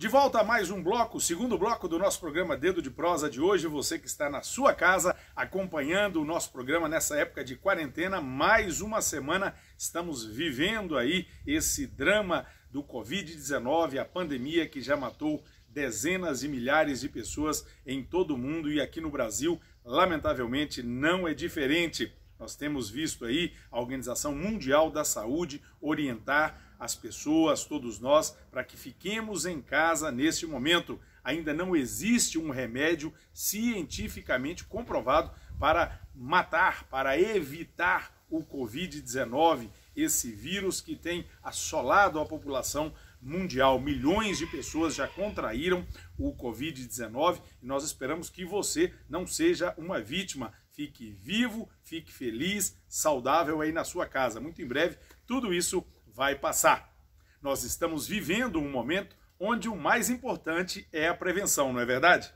De volta a mais um bloco, segundo bloco do nosso programa Dedo de Prosa de hoje. Você que está na sua casa acompanhando o nosso programa nessa época de quarentena, mais uma semana estamos vivendo aí esse drama do Covid-19, a pandemia que já matou dezenas de milhares de pessoas em todo o mundo e aqui no Brasil, lamentavelmente, não é diferente. Nós temos visto aí a Organização Mundial da Saúde orientar as pessoas, todos nós, para que fiquemos em casa neste momento. Ainda não existe um remédio cientificamente comprovado para matar, para evitar o Covid-19, esse vírus que tem assolado a população mundial. Milhões de pessoas já contraíram o Covid-19 e nós esperamos que você não seja uma vítima fique vivo, fique feliz, saudável aí na sua casa. Muito em breve, tudo isso vai passar. Nós estamos vivendo um momento onde o mais importante é a prevenção, não é verdade?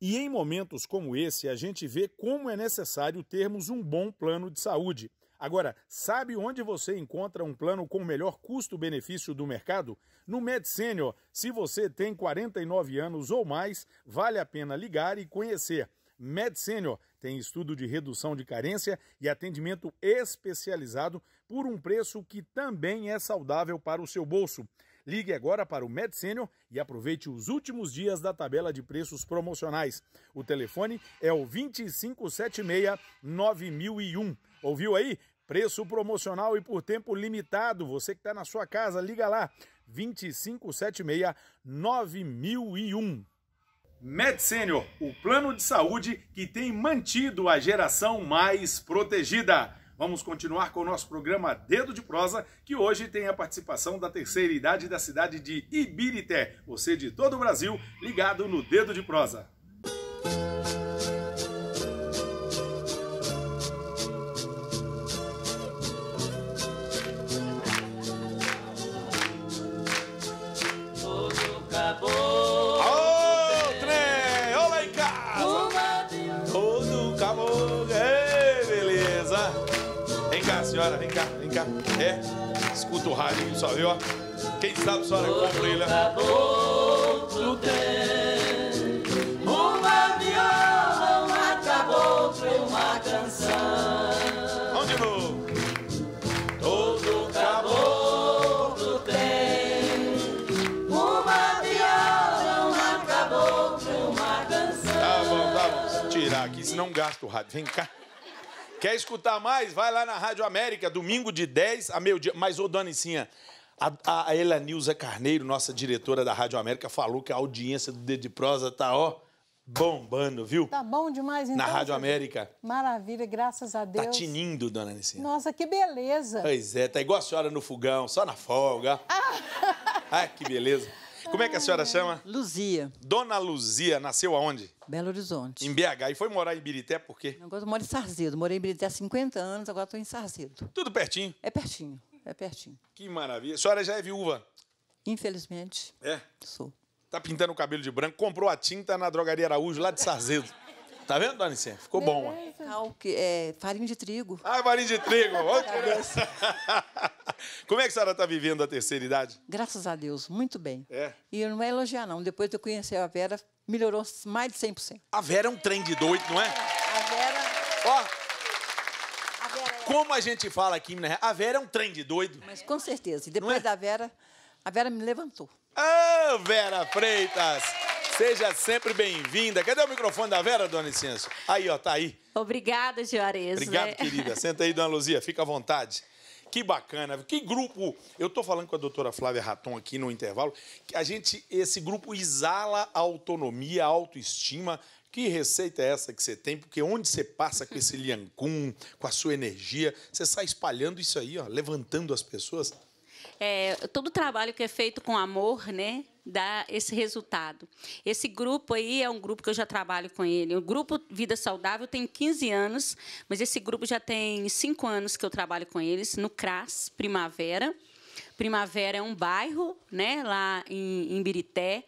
E em momentos como esse, a gente vê como é necessário termos um bom plano de saúde. Agora, sabe onde você encontra um plano com o melhor custo-benefício do mercado? No MedSenior, se você tem 49 anos ou mais, vale a pena ligar e conhecer. MedSenior tem estudo de redução de carência e atendimento especializado por um preço que também é saudável para o seu bolso. Ligue agora para o MedSênior e aproveite os últimos dias da tabela de preços promocionais. O telefone é o 2576-9001. Ouviu aí? Preço promocional e por tempo limitado. Você que está na sua casa, liga lá. 2576-9001. Medsenior, o plano de saúde que tem mantido a geração mais protegida. Vamos continuar com o nosso programa Dedo de Prosa, que hoje tem a participação da terceira idade da cidade de Ibirité. Você de todo o Brasil, ligado no Dedo de Prosa. vem cá, vem cá. É, escuta o rádio, só, viu? Quem sabe a senhora compra ele. Né? Caboclo uma viola, uma caboclo e uma canção. Onde vou? novo. Todo tem uma viola, uma uma canção. Tá bom, tá bom. Tirar aqui, senão gasta o rádio. Vem cá. Quer escutar mais? Vai lá na Rádio América, domingo de 10 a meio-dia. Mas, ô, Donicinha, a, a Elanilza Carneiro, nossa diretora da Rádio América, falou que a audiência do Dedo de Prosa tá, ó, bombando, viu? Tá bom demais, então. Na Rádio América. Maravilha, graças a tá Deus. Tá tinindo, dona Anicinha. Nossa, que beleza. Pois é, tá igual a senhora no fogão, só na folga. Ah, ah que beleza. Como é que a senhora é, chama? Luzia. Dona Luzia nasceu aonde? Belo Horizonte. Em BH. E foi morar em Birité por quê? Agora eu moro em Sarzedo. Morei em Birité há 50 anos, agora estou em Sarzedo. Tudo pertinho? É pertinho, é pertinho. Que maravilha. A senhora já é viúva? Infelizmente. É? Sou. Tá pintando o cabelo de branco, comprou a tinta na drogaria Araújo, lá de Sarzedo. Tá vendo, Donice? Ficou Beleza. bom. Ó. Calque, é, farinha de trigo. Ah, farinha de trigo. Como é que a senhora está vivendo a terceira idade? Graças a Deus, muito bem. É. E não é elogiar, não. Depois que eu conheci a Vera, melhorou mais de 100%. A Vera é um trem de doido, não é? é a Vera... Ó, é- como a gente fala aqui, né? a Vera é um trem de doido. Mas com certeza. E é? depois é? da Vera, a Vera me levantou. Ah, oh, Vera Freitas! Seja sempre bem-vinda. Cadê o microfone da Vera, dona Licença? Aí, ó, tá aí. Obrigada, Juarez. Obrigado, né? querida. Senta aí, dona Luzia, fica à vontade. Que bacana, que grupo. Eu tô falando com a doutora Flávia Raton aqui no intervalo, que a gente, esse grupo exala a autonomia, a autoestima. Que receita é essa que você tem? Porque onde você passa com esse liancum, com a sua energia, você sai espalhando isso aí, ó, levantando as pessoas. É, todo trabalho que é feito com amor, né? dar esse resultado. Esse grupo aí é um grupo que eu já trabalho com ele. O grupo Vida Saudável tem 15 anos, mas esse grupo já tem 5 anos que eu trabalho com eles no CRAS Primavera. Primavera é um bairro, né, lá em, em Birité,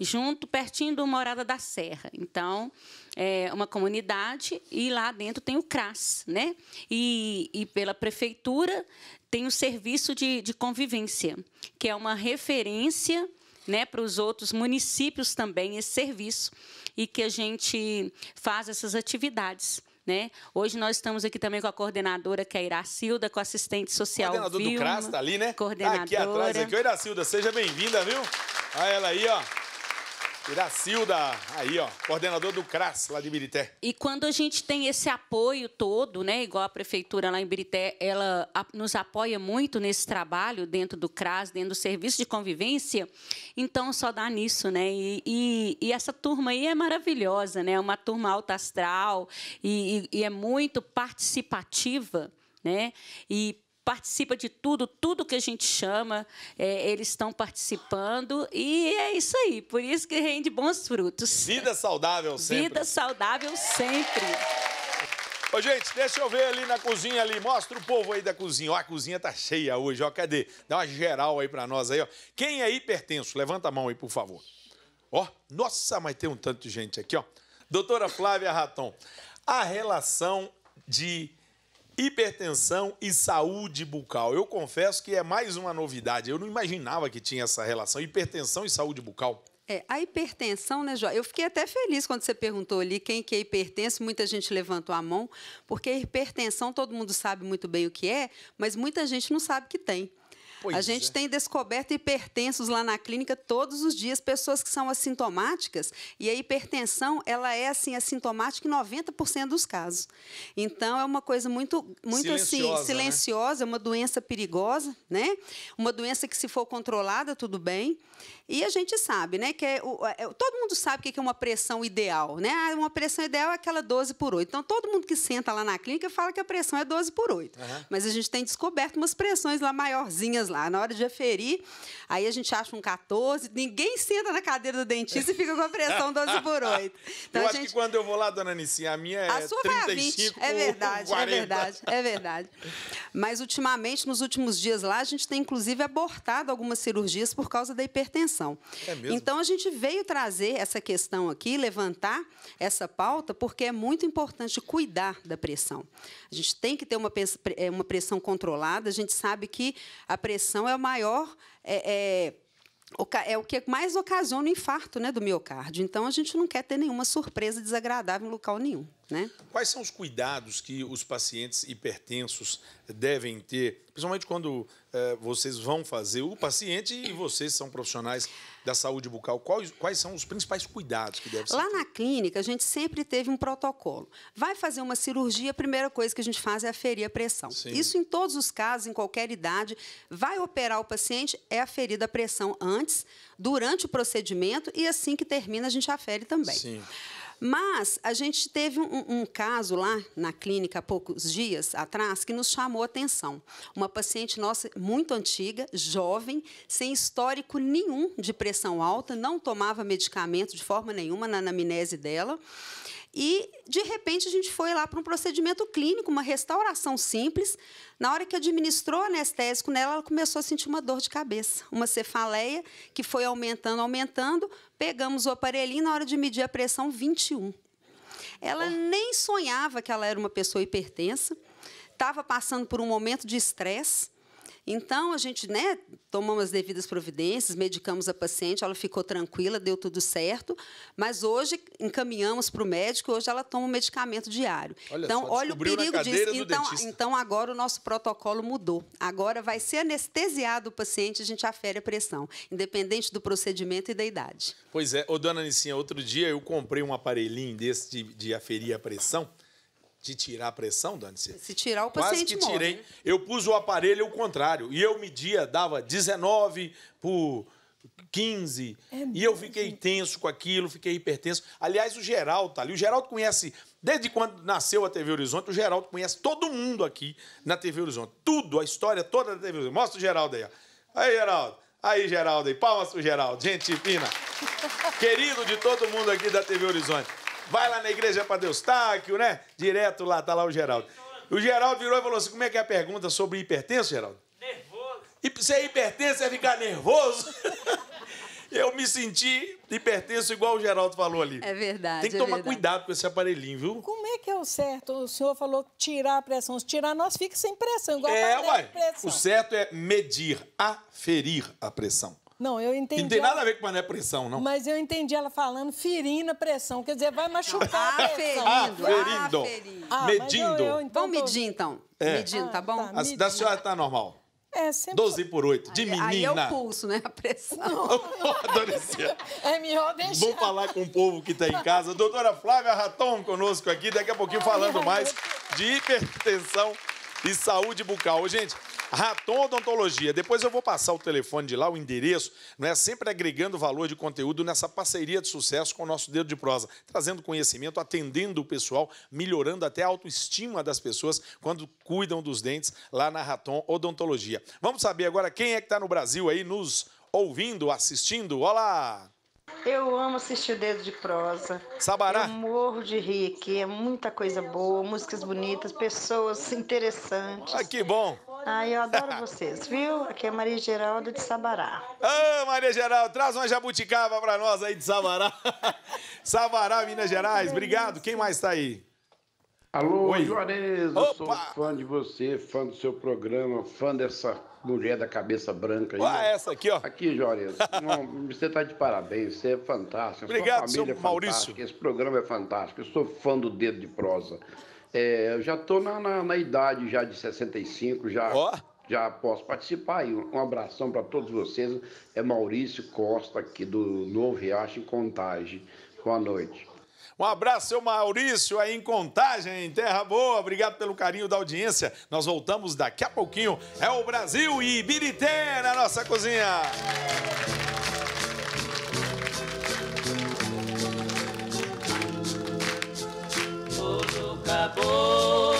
junto pertinho do Morada da Serra. Então, é uma comunidade e lá dentro tem o CRAS, né? E, e pela prefeitura tem o serviço de, de convivência, que é uma referência né, para os outros municípios também esse serviço e que a gente faz essas atividades. Né? Hoje nós estamos aqui também com a coordenadora, que é a Iracilda, com a assistente social. Coordenadora do CRAS, está ali, né? Coordenadora. Tá aqui atrás, aqui. Ô, Iracilda, seja bem-vinda, viu? Olha ela aí, ó. Iracilda, aí, ó, coordenador do CRAS, lá de Birité. E quando a gente tem esse apoio todo, né, igual a prefeitura lá em Birité, ela nos apoia muito nesse trabalho dentro do CRAS, dentro do serviço de convivência, então só dá nisso, né? E, e, e essa turma aí é maravilhosa, né? É uma turma alta astral e, e é muito participativa, né? E participa de tudo, tudo que a gente chama, é, eles estão participando e é isso aí. Por isso que rende bons frutos. Vida saudável sempre. Vida saudável sempre. Ô, gente, deixa eu ver ali na cozinha ali. Mostra o povo aí da cozinha. Ó, a cozinha tá cheia hoje, ó. Cadê? Dá uma geral aí pra nós aí, ó. Quem é hipertenso? Levanta a mão aí, por favor. Ó, nossa, mas tem um tanto de gente aqui, ó. Doutora Flávia Raton, a relação de hipertensão e saúde bucal. Eu confesso que é mais uma novidade. Eu não imaginava que tinha essa relação, hipertensão e saúde bucal. É, a hipertensão, né, Jó? Eu fiquei até feliz quando você perguntou ali quem que é hipertenso, muita gente levantou a mão, porque a hipertensão todo mundo sabe muito bem o que é, mas muita gente não sabe que tem. Pois a gente é. tem descoberto hipertensos lá na clínica todos os dias, pessoas que são assintomáticas, e a hipertensão, ela é assim assintomática em 90% dos casos. Então é uma coisa muito muito silenciosa, assim, silenciosa, né? É uma doença perigosa, né? Uma doença que se for controlada, tudo bem. E a gente sabe, né, que é, é, é todo mundo sabe o que é uma pressão ideal, né? Ah, uma pressão ideal é aquela 12 por 8. Então todo mundo que senta lá na clínica fala que a pressão é 12 por 8. Uhum. Mas a gente tem descoberto umas pressões lá maiorzinhas lá. Na hora de aferir, aí a gente acha um 14, ninguém senta na cadeira do dentista e fica com a pressão 12 por 8. Então, eu acho gente... que quando eu vou lá, dona Anicinha, a minha é a sua 35 vai a 20. É verdade, é verdade, é verdade. Mas ultimamente, nos últimos dias lá, a gente tem inclusive abortado algumas cirurgias por causa da hipertensão. É mesmo? Então a gente veio trazer essa questão aqui, levantar essa pauta, porque é muito importante cuidar da pressão. A gente tem que ter uma é, pressão controlada, a gente sabe que a pressão pressão é o maior. É, é, é, o que mais ocasiona o infarto né, do miocárdio. Então, a gente não quer ter nenhuma surpresa desagradável em local nenhum. Né? Quais são os cuidados que os pacientes hipertensos devem ter, principalmente quando eh, vocês vão fazer o paciente e vocês são profissionais da saúde bucal? Quais, quais são os principais cuidados que devem ser? Lá na clínica, a gente sempre teve um protocolo. Vai fazer uma cirurgia, a primeira coisa que a gente faz é aferir a pressão. Sim. Isso em todos os casos, em qualquer idade. Vai operar o paciente, é aferida a pressão antes, durante o procedimento e assim que termina, a gente afere também. Sim. Mas a gente teve um, um caso lá na clínica há poucos dias atrás que nos chamou a atenção. Uma paciente nossa muito antiga, jovem, sem histórico nenhum de pressão alta, não tomava medicamento de forma nenhuma na anamnese dela. E, de repente, a gente foi lá para um procedimento clínico, uma restauração simples. Na hora que administrou o anestésico nela, ela começou a sentir uma dor de cabeça, uma cefaleia que foi aumentando, aumentando. Pegamos o aparelhinho, na hora de medir a pressão, 21. Ela oh. nem sonhava que ela era uma pessoa hipertensa, estava passando por um momento de estresse então, a gente né, tomamos as devidas providências, medicamos a paciente, ela ficou tranquila, deu tudo certo, mas hoje encaminhamos para o médico, hoje ela toma um medicamento diário. Olha então, só, olha o perigo disso. Então, então, agora o nosso protocolo mudou. Agora vai ser anestesiado o paciente, a gente afere a pressão, independente do procedimento e da idade. Pois é, ô dona Anicinha, outro dia eu comprei um aparelhinho desse de, de aferir a pressão de tirar a pressão, Dani? se Se tirar o Quase paciente Quase que tirei. Morre. Eu pus o aparelho ao contrário. E eu media, dava 19 por 15. É e eu fiquei tenso com aquilo, fiquei hipertenso. Aliás, o Geraldo tá ali. O Geraldo conhece, desde quando nasceu a TV Horizonte, o Geraldo conhece todo mundo aqui na TV Horizonte. Tudo, a história toda da TV Horizonte. Mostra o Geraldo aí. Ó. Aí, Geraldo. Aí, Geraldo aí. Palmas pro Geraldo. Gente fina. Querido de todo mundo aqui da TV Horizonte. Vai lá na igreja para Deus Táquio, né? Direto lá, tá lá o Geraldo. O Geraldo virou e falou assim: como é que é a pergunta sobre hipertenso, Geraldo? Nervoso. E é hipertenso é ficar nervoso? Eu me senti hipertenso igual o Geraldo falou ali. É verdade. Tem que é tomar cuidado com esse aparelhinho, viu? Como é que é o certo? O senhor falou tirar a pressão. Se tirar, nós fica sem pressão, igual é, a uai, pressão. O certo é medir, aferir a pressão. Não, eu entendi. Não tem nada ela... a ver com mané pressão, não. Mas eu entendi ela falando ferindo a pressão. Quer dizer, vai machucar. Aferindo. Ah, ah, ah, ferindo. Ah, medindo. Eu, eu, então, Vamos medir, então. É. Medindo, tá ah, bom? Ah, tá, a, da senhora tá normal. É, sempre... 12 por 8, de aí, menina. Aí é o pulso, né? A pressão. Donicia. É melhor deixar. Vou falar com o povo que está em casa. Doutora Flávia Raton conosco aqui, daqui a pouquinho falando mais de hipertensão e saúde bucal. Gente, Raton Odontologia. Depois eu vou passar o telefone de lá, o endereço, não é sempre agregando valor de conteúdo nessa parceria de sucesso com o nosso dedo de prosa, trazendo conhecimento, atendendo o pessoal, melhorando até a autoestima das pessoas quando cuidam dos dentes lá na Raton Odontologia. Vamos saber agora quem é que está no Brasil aí nos ouvindo, assistindo. Olá! Eu amo assistir o Dedo de Prosa. Sabará? Eu morro de rir, que é muita coisa boa, músicas bonitas, pessoas interessantes. Ah, que bom! Ah, eu adoro vocês, viu? Aqui é Maria Geralda de Sabará. Ô, Maria Geralda, traz uma jabuticaba pra nós aí de Sabará. Sabará, Minas Gerais, obrigado. Quem mais tá aí? Alô, Oi. Juarez, eu Opa. sou fã de você, fã do seu programa, fã dessa mulher da cabeça branca. Ah, essa aqui, ó. Aqui, Juarez, você tá de parabéns, você é fantástico. Obrigado, Sua família seu é Maurício. Esse programa é fantástico, eu sou fã do Dedo de Prosa. É, eu já estou na, na, na, idade já de 65, já, oh. já posso participar. E um abração para todos vocês. É Maurício Costa, aqui do Novo Riacho, em Contagem. Boa noite. Um abraço, seu Maurício, aí em Contagem, em Terra Boa. Obrigado pelo carinho da audiência. Nós voltamos daqui a pouquinho. É o Brasil e Ibirité na nossa cozinha. acabou.